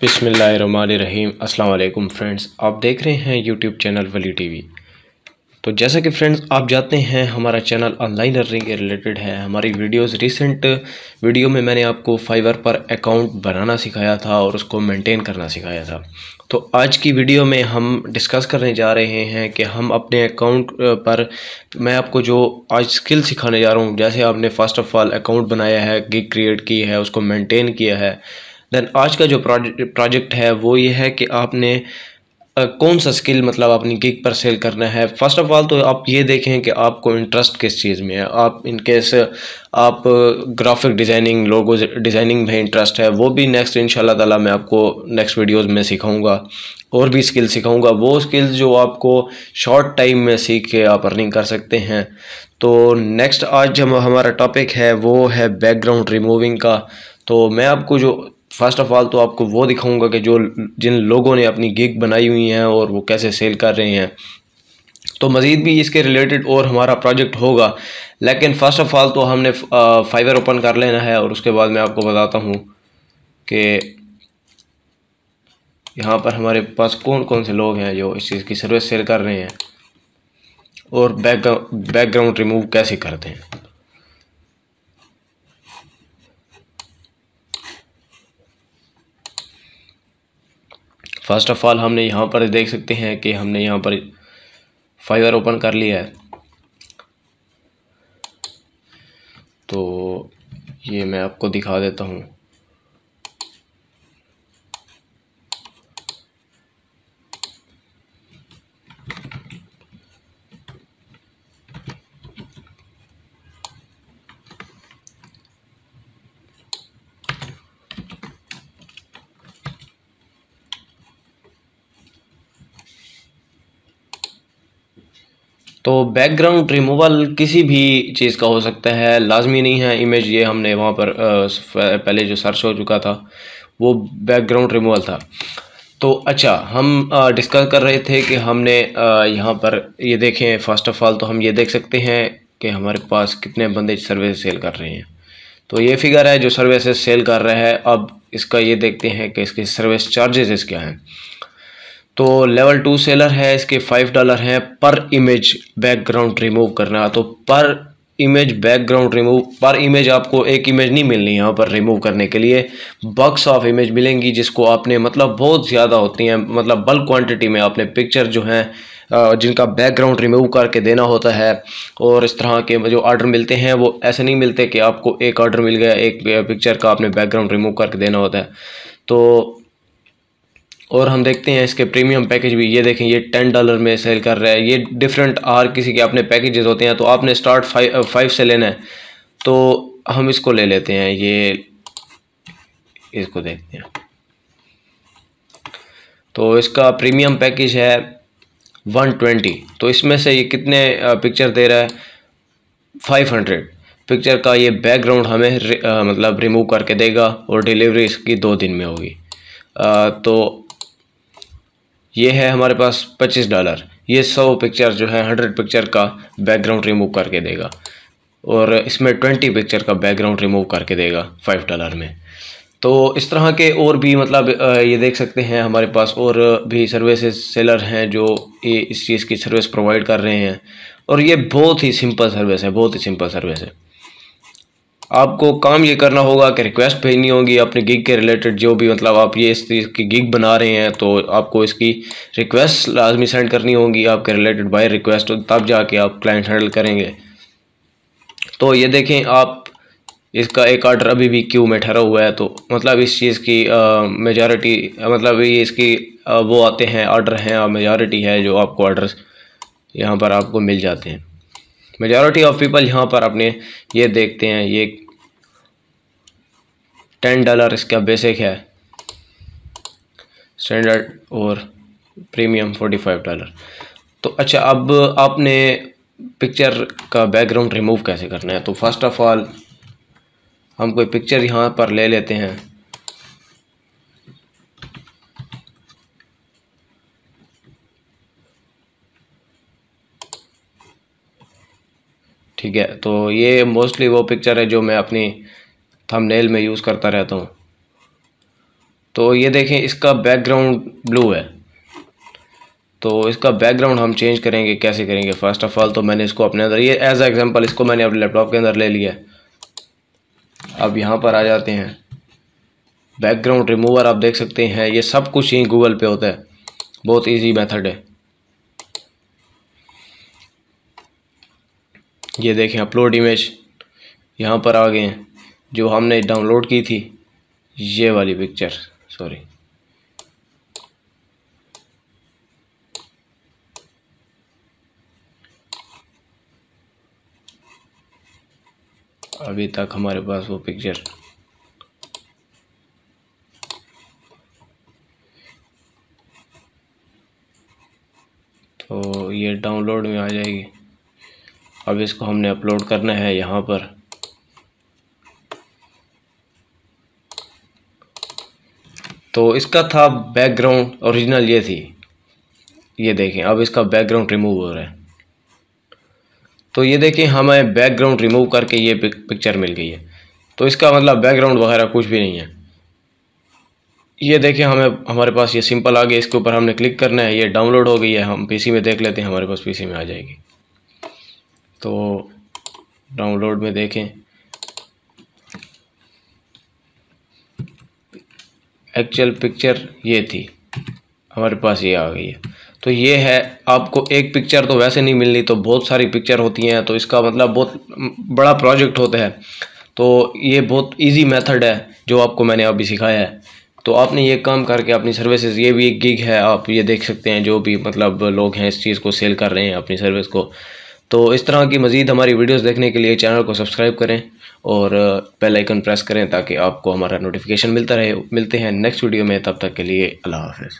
बिसमीम अल्लाम फ्रेंड्स आप देख रहे हैं यूट्यूब चैनल वली टीवी तो जैसा कि फ्रेंड्स आप जानते हैं हमारा चैनल ऑनलाइन लर्निंग के रिलेटेड है हमारी वीडियोस रिसेंट वीडियो में मैंने आपको फाइवर पर अकाउंट बनाना सिखाया था और उसको मेंटेन करना सिखाया था तो आज की वीडियो में हम डिस्कस करने जा रहे हैं कि हम अपने अकाउंट पर मैं आपको जो आज स्किल सिखाने जा रहा हूँ जैसे आपने फ़र्स्ट ऑफ़ ऑल अकाउंट बनाया है गिग क्रिएट की है उसको मैंटेन किया है दैन आज का जो प्रोजेक्ट है वो ये है कि आपने कौन सा स्किल मतलब अपनी गिग पर सेल करना है फर्स्ट ऑफ ऑल तो आप ये देखें कि आपको इंटरेस्ट किस चीज़ में है आप इन केस आप ग्राफिक डिज़ाइनिंग लोगो डिज़ाइनिंग में इंटरेस्ट है वो भी नेक्स्ट इन ताला मैं आपको नेक्स्ट वीडियोस में सिखाऊंगा और भी स्किल सिखाऊंगा वो स्किल्स जो आपको शॉर्ट टाइम में सीख के आप अर्निंग कर सकते हैं तो नेक्स्ट आज जो हमारा टॉपिक है वो है बैकग्राउंड रिमूविंग का तो मैं आपको जो फ़र्स्ट ऑफ़ ऑल तो आपको वो दिखाऊंगा कि जो जिन लोगों ने अपनी गिग बनाई हुई हैं और वो कैसे सेल कर रहे हैं तो मज़ीद भी इसके रिलेटेड और हमारा प्रोजेक्ट होगा लेकिन फ़र्स्ट ऑफ़ ऑल तो हमने फाइवर ओपन कर लेना है और उसके बाद मैं आपको बताता हूँ कि यहाँ पर हमारे पास कौन कौन से लोग हैं जो इस चीज़ की सर्विस सेल कर रहे हैं और बैक बैकग्राउंड रिमूव कैसे करते हैं फर्स्ट ऑफ़ ऑल हमने यहाँ पर देख सकते हैं कि हमने यहाँ पर फाइवर ओपन कर लिया है तो ये मैं आपको दिखा देता हूँ तो बैकग्राउंड रिमूवल किसी भी चीज़ का हो सकता है लाजमी नहीं है इमेज ये हमने वहाँ पर पहले जो सर्च हो चुका था वो बैकग्राउंड रिमूवल था तो अच्छा हम डिस्कस कर रहे थे कि हमने यहाँ पर ये देखें फ़र्स्ट ऑफ़ ऑल तो हम ये देख सकते हैं कि हमारे पास कितने बंदे सर्विस सेल कर रहे हैं तो ये फिगर है जो सर्विसेज सेल कर रहा है अब इसका ये देखते हैं कि इसके सर्विस चार्जेस क्या हैं तो लेवल टू सेलर है इसके फाइव डॉलर हैं पर इमेज बैकग्राउंड रिमूव करना तो पर इमेज बैकग्राउंड रिमूव पर इमेज आपको एक इमेज नहीं मिलनी यहाँ पर रिमूव करने के लिए बक्स ऑफ इमेज मिलेंगी जिसको आपने मतलब बहुत ज़्यादा होती हैं मतलब बल्क क्वांटिटी में आपने पिक्चर जो हैं जिनका बैकग्राउंड रिमूव करके देना होता है और इस तरह के जो आर्डर मिलते हैं वो ऐसे नहीं मिलते कि आपको एक ऑर्डर मिल गया एक पिक्चर का आपने बैकग्राउंड रिमूव करके देना होता है तो और हम देखते हैं इसके प्रीमियम पैकेज भी ये देखें ये टेन डॉलर में सेल कर रहा है ये डिफरेंट आर किसी के अपने पैकेजेस होते हैं तो आपने स्टार्ट फाइव फाइव से लेना है तो हम इसको ले लेते हैं ये इसको देखते हैं तो इसका प्रीमियम पैकेज है वन ट्वेंटी तो इसमें से ये कितने पिक्चर uh, दे रहा है फाइव हंड्रेड पिक्चर का ये बैकग्राउंड हमें रि, आ, uh, मतलब रिमूव करके देगा और डिलीवरी इसकी दो दिन में होगी uh, तो ये है हमारे पास पच्चीस डॉलर ये सौ पिक्चर जो है हंड्रेड पिक्चर का बैकग्राउंड रिमूव करके देगा और इसमें ट्वेंटी पिक्चर का बैकग्राउंड रिमूव करके देगा फाइव डॉलर में तो इस तरह के और भी मतलब ये देख सकते हैं हमारे पास और भी सर्विस सेलर हैं जो ये इस चीज़ की सर्विस प्रोवाइड कर रहे हैं और ये बहुत ही सिंपल सर्विस है बहुत ही सिंपल सर्विस है आपको काम ये करना होगा कि रिक्वेस्ट भेजनी होगी अपने गिग के रिलेटेड जो भी मतलब आप ये इस चीज़ की गिग बना रहे हैं तो आपको इसकी रिक्वेस्ट लाजमी सेंड करनी होगी आपके रिलेटेड बाय रिक्वेस्ट तब जाके आप क्लाइंट हैंडल करेंगे तो ये देखें आप इसका एक आर्डर अभी भी क्यू में ठहरा हुआ है तो मतलब इस चीज़ की मेजॉरिटी मतलब ये इसकी आ, वो आते हैं आर्डर हैं और मेजॉरिटी है जो आपको आर्डर यहाँ पर आपको मिल जाते हैं मेजॉरिटी ऑफ पीपल यहाँ पर अपने ये देखते हैं ये टेन डॉलर इसका बेसिक है स्टैंडर्ड और प्रीमियम फोर्टी फाइव डॉलर तो अच्छा अब आपने पिक्चर का बैकग्राउंड रिमूव कैसे करना है तो फर्स्ट ऑफ ऑल हम कोई पिक्चर यहाँ पर ले लेते हैं ठीक है तो ये मोस्टली वो पिक्चर है जो मैं अपनी थंबनेल में यूज़ करता रहता हूँ तो ये देखें इसका बैकग्राउंड ब्लू है तो इसका बैकग्राउंड हम चेंज करेंगे कैसे करेंगे फ़र्स्ट ऑफ़ ऑल तो मैंने इसको अपने अंदर ये एज एग्ज़ाम्पल इसको मैंने अपने लैपटॉप के अंदर ले लिया अब यहाँ पर आ जाते हैं बैकग्राउंड रिमूवर आप देख सकते हैं ये सब कुछ ही गूगल पे होता है बहुत इजी मेथड है ये देखें अपलोड इमेज यहाँ पर आ गए हैं जो हमने डाउनलोड की थी ये वाली पिक्चर सॉरी अभी तक हमारे पास वो पिक्चर तो ये डाउनलोड में आ जाएगी अब इसको हमने अपलोड करना है यहाँ पर तो इसका था बैकग्राउंड ओरिजिनल ये थी ये देखें अब इसका बैकग्राउंड रिमूव हो रहा है तो ये देखें हमें बैकग्राउंड रिमूव करके ये पिक्चर मिल गई है तो इसका मतलब बैकग्राउंड वगैरह कुछ भी नहीं है ये देखें हमें हमारे पास ये सिंपल आ गया इसके ऊपर हमने क्लिक करना है ये डाउनलोड हो गई है हम पीसी में देख लेते हैं हमारे पास पीसी में आ जाएगी तो डाउनलोड में देखें एक्चुअल पिक्चर ये थी हमारे पास ये आ गई है तो ये है आपको एक पिक्चर तो वैसे नहीं मिलनी तो बहुत सारी पिक्चर होती हैं तो इसका मतलब बहुत बड़ा प्रोजेक्ट होता है तो ये बहुत इजी मेथड है जो आपको मैंने अभी सिखाया है तो आपने ये काम करके अपनी सर्विसेज ये भी एक गिग है आप ये देख सकते हैं जो भी मतलब लोग हैं इस चीज़ को सेल कर रहे हैं अपनी सर्विस को तो इस तरह की मज़ीद हमारी वीडियोस देखने के लिए चैनल को सब्सक्राइब करें और बेल आइकन प्रेस करें ताकि आपको हमारा नोटिफिकेशन मिलता रहे मिलते हैं नेक्स्ट वीडियो में तब तक के लिए अल्लाह हाफिज़